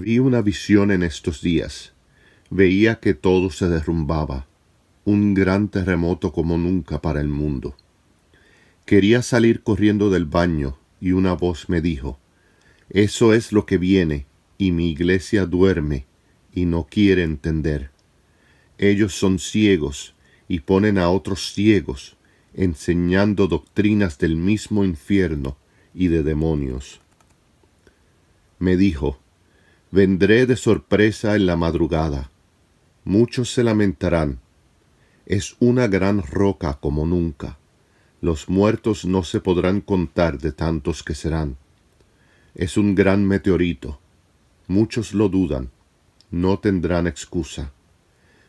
Vi una visión en estos días. Veía que todo se derrumbaba, un gran terremoto como nunca para el mundo. Quería salir corriendo del baño y una voz me dijo, Eso es lo que viene y mi iglesia duerme y no quiere entender. Ellos son ciegos y ponen a otros ciegos, enseñando doctrinas del mismo infierno y de demonios. Me dijo, Vendré de sorpresa en la madrugada. Muchos se lamentarán. Es una gran roca como nunca. Los muertos no se podrán contar de tantos que serán. Es un gran meteorito. Muchos lo dudan. No tendrán excusa.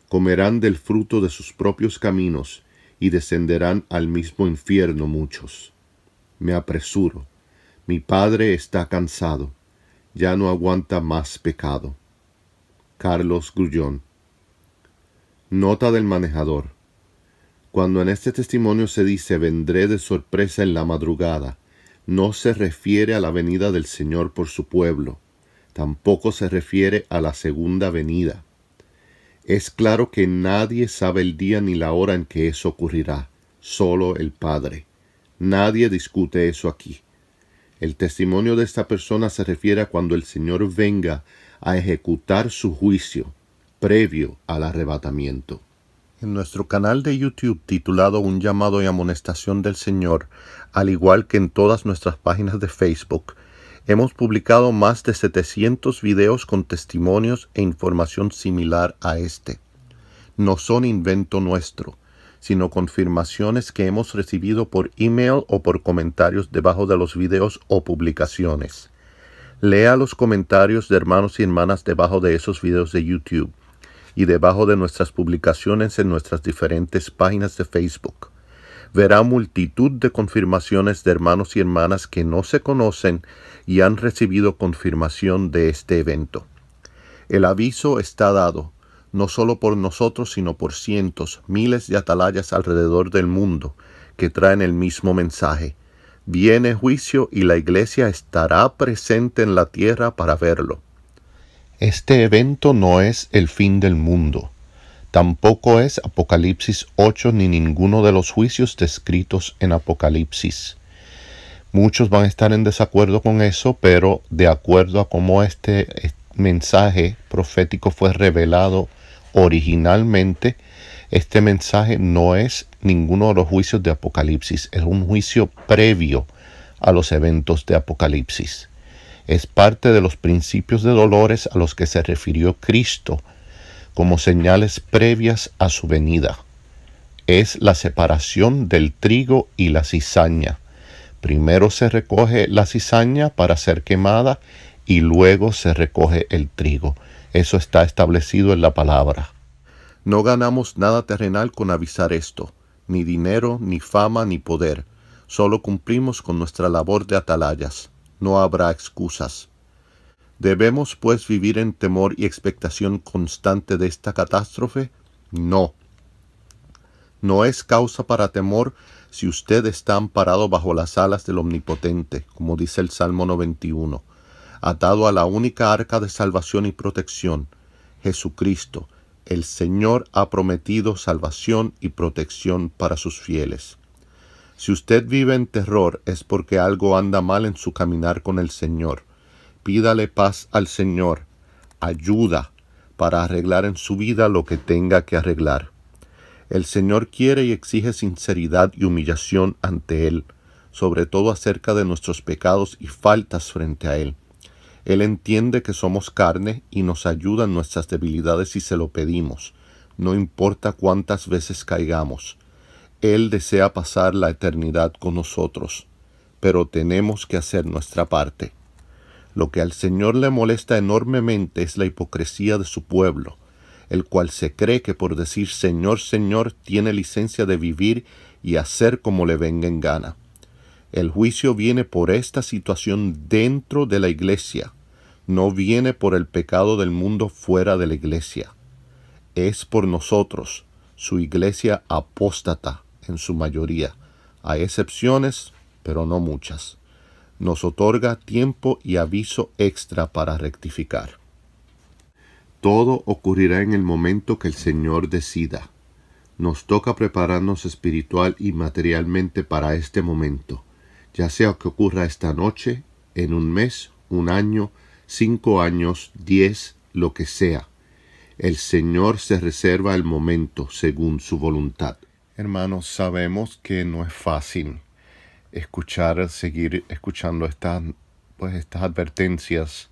Comerán del fruto de sus propios caminos y descenderán al mismo infierno muchos. Me apresuro. Mi padre está cansado ya no aguanta más pecado. Carlos Grullón. Nota del manejador. Cuando en este testimonio se dice vendré de sorpresa en la madrugada, no se refiere a la venida del Señor por su pueblo, tampoco se refiere a la segunda venida. Es claro que nadie sabe el día ni la hora en que eso ocurrirá, solo el Padre. Nadie discute eso aquí. El testimonio de esta persona se refiere a cuando el Señor venga a ejecutar su juicio previo al arrebatamiento. En nuestro canal de YouTube titulado Un llamado y amonestación del Señor, al igual que en todas nuestras páginas de Facebook, hemos publicado más de 700 videos con testimonios e información similar a este. No son invento nuestro sino confirmaciones que hemos recibido por email o por comentarios debajo de los videos o publicaciones. Lea los comentarios de hermanos y hermanas debajo de esos videos de YouTube y debajo de nuestras publicaciones en nuestras diferentes páginas de Facebook. Verá multitud de confirmaciones de hermanos y hermanas que no se conocen y han recibido confirmación de este evento. El aviso está dado no solo por nosotros, sino por cientos, miles de atalayas alrededor del mundo, que traen el mismo mensaje. Viene juicio y la iglesia estará presente en la tierra para verlo. Este evento no es el fin del mundo. Tampoco es Apocalipsis 8 ni ninguno de los juicios descritos en Apocalipsis. Muchos van a estar en desacuerdo con eso, pero de acuerdo a cómo este eh, mensaje profético fue revelado originalmente este mensaje no es ninguno de los juicios de Apocalipsis, es un juicio previo a los eventos de Apocalipsis. Es parte de los principios de dolores a los que se refirió Cristo como señales previas a su venida. Es la separación del trigo y la cizaña. Primero se recoge la cizaña para ser quemada y luego se recoge el trigo. Eso está establecido en la palabra. No ganamos nada terrenal con avisar esto, ni dinero, ni fama, ni poder. Solo cumplimos con nuestra labor de atalayas. No habrá excusas. ¿Debemos pues vivir en temor y expectación constante de esta catástrofe? No. No es causa para temor si usted está amparado bajo las alas del Omnipotente, como dice el Salmo 91 atado a la única arca de salvación y protección, Jesucristo, el Señor ha prometido salvación y protección para sus fieles. Si usted vive en terror es porque algo anda mal en su caminar con el Señor. Pídale paz al Señor, ayuda para arreglar en su vida lo que tenga que arreglar. El Señor quiere y exige sinceridad y humillación ante Él, sobre todo acerca de nuestros pecados y faltas frente a Él. Él entiende que somos carne y nos ayuda en nuestras debilidades si se lo pedimos, no importa cuántas veces caigamos. Él desea pasar la eternidad con nosotros, pero tenemos que hacer nuestra parte. Lo que al Señor le molesta enormemente es la hipocresía de su pueblo, el cual se cree que por decir Señor, Señor tiene licencia de vivir y hacer como le venga en gana. El juicio viene por esta situación dentro de la iglesia, no viene por el pecado del mundo fuera de la iglesia. Es por nosotros, su iglesia apóstata en su mayoría. a excepciones, pero no muchas. Nos otorga tiempo y aviso extra para rectificar. Todo ocurrirá en el momento que el Señor decida. Nos toca prepararnos espiritual y materialmente para este momento, ya sea que ocurra esta noche, en un mes, un año, cinco años, diez, lo que sea. El Señor se reserva el momento según su voluntad. Hermanos, sabemos que no es fácil escuchar, seguir escuchando estas, pues, estas advertencias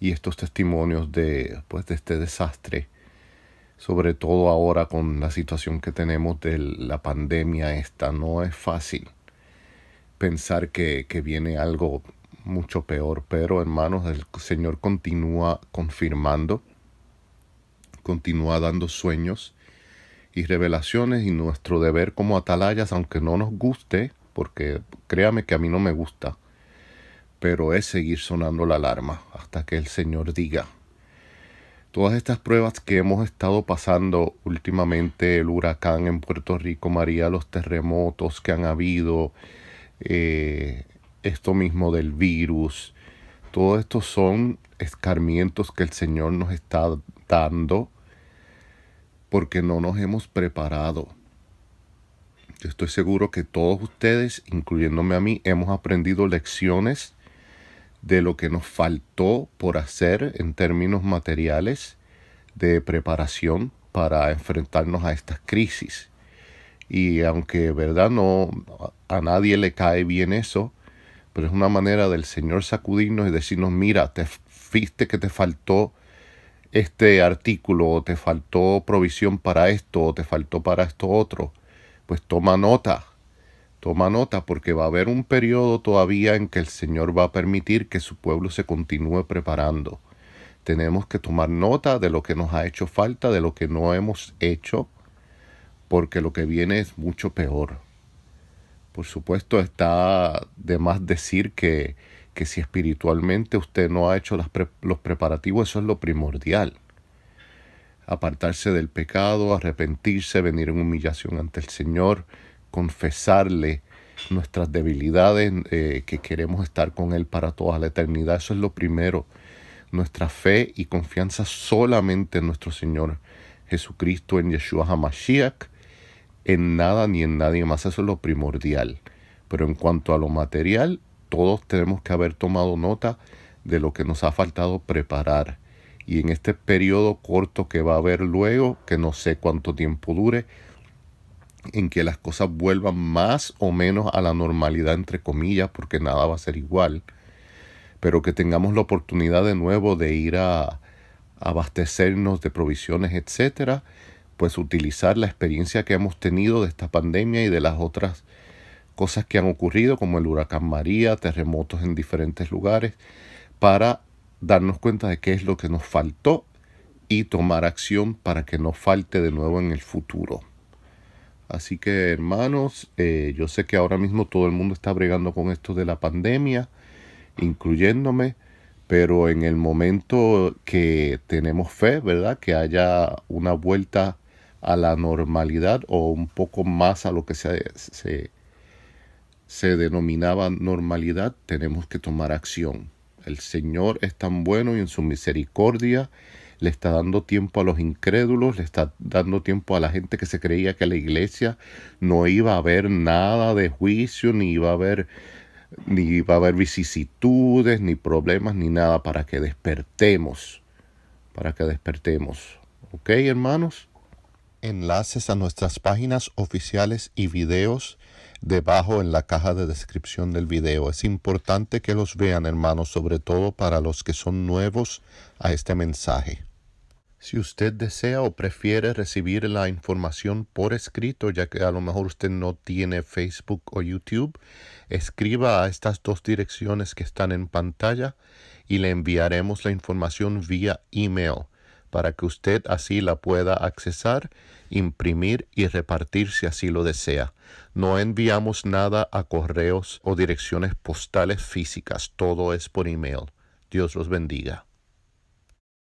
y estos testimonios de, pues, de este desastre, sobre todo ahora con la situación que tenemos de la pandemia esta, no es fácil pensar que, que viene algo mucho peor, pero hermanos, el Señor continúa confirmando, continúa dando sueños y revelaciones y nuestro deber como atalayas, aunque no nos guste, porque créame que a mí no me gusta, pero es seguir sonando la alarma hasta que el Señor diga. Todas estas pruebas que hemos estado pasando últimamente, el huracán en Puerto Rico, María, los terremotos que han habido, eh, esto mismo del virus, todo esto son escarmientos que el Señor nos está dando porque no nos hemos preparado. estoy seguro que todos ustedes, incluyéndome a mí, hemos aprendido lecciones de lo que nos faltó por hacer en términos materiales de preparación para enfrentarnos a estas crisis. Y aunque, ¿verdad? No, a nadie le cae bien eso, pero es una manera del Señor sacudirnos y decirnos, mira, te viste que te faltó este artículo, o te faltó provisión para esto, o te faltó para esto otro. Pues toma nota, toma nota, porque va a haber un periodo todavía en que el Señor va a permitir que su pueblo se continúe preparando. Tenemos que tomar nota de lo que nos ha hecho falta, de lo que no hemos hecho, porque lo que viene es mucho peor. Por supuesto, está de más decir que, si espiritualmente usted no ha hecho los preparativos, eso es lo primordial. Apartarse del pecado, arrepentirse, venir en humillación ante el Señor, confesarle nuestras debilidades, eh, que queremos estar con Él para toda la eternidad, eso es lo primero. Nuestra fe y confianza solamente en nuestro Señor Jesucristo, en Yeshua HaMashiach, en nada ni en nadie más. Eso es lo primordial. Pero en cuanto a lo material, todos tenemos que haber tomado nota de lo que nos ha faltado preparar. Y en este periodo corto que va a haber luego, que no sé cuánto tiempo dure, en que las cosas vuelvan más o menos a la normalidad, entre comillas, porque nada va a ser igual, pero que tengamos la oportunidad de nuevo de ir a, abastecernos de provisiones, etcétera, pues utilizar la experiencia que hemos tenido de esta pandemia y de las otras cosas que han ocurrido, como el huracán María, terremotos en diferentes lugares, para darnos cuenta de qué es lo que nos faltó y tomar acción para que no falte de nuevo en el futuro. Así que hermanos, eh, yo sé que ahora mismo todo el mundo está bregando con esto de la pandemia, incluyéndome, pero en el momento que tenemos fe, ¿verdad? Que haya una vuelta a la normalidad o un poco más a lo que se, se, denominaba normalidad, tenemos que tomar acción. El Señor es tan bueno y en su misericordia le está dando tiempo a los incrédulos, le está dando tiempo a la gente que se creía que la iglesia no iba a haber nada de juicio, ni iba a haber ni iba a haber vicisitudes, ni problemas, ni nada para que despertemos, para que despertemos. ¿Ok, hermanos? enlaces a nuestras páginas oficiales y videos debajo en la caja de descripción del video. Es importante que los vean, hermanos, sobre todo para los que son nuevos a este mensaje. Si usted desea o prefiere recibir la información por escrito, ya que a lo mejor usted no tiene Facebook o YouTube, escriba a estas dos direcciones que están en pantalla y le enviaremos la información vía email para que usted así la pueda accesar, imprimir y repartir si así lo desea. No enviamos nada a correos o direcciones postales físicas, todo es por email. Dios los bendiga.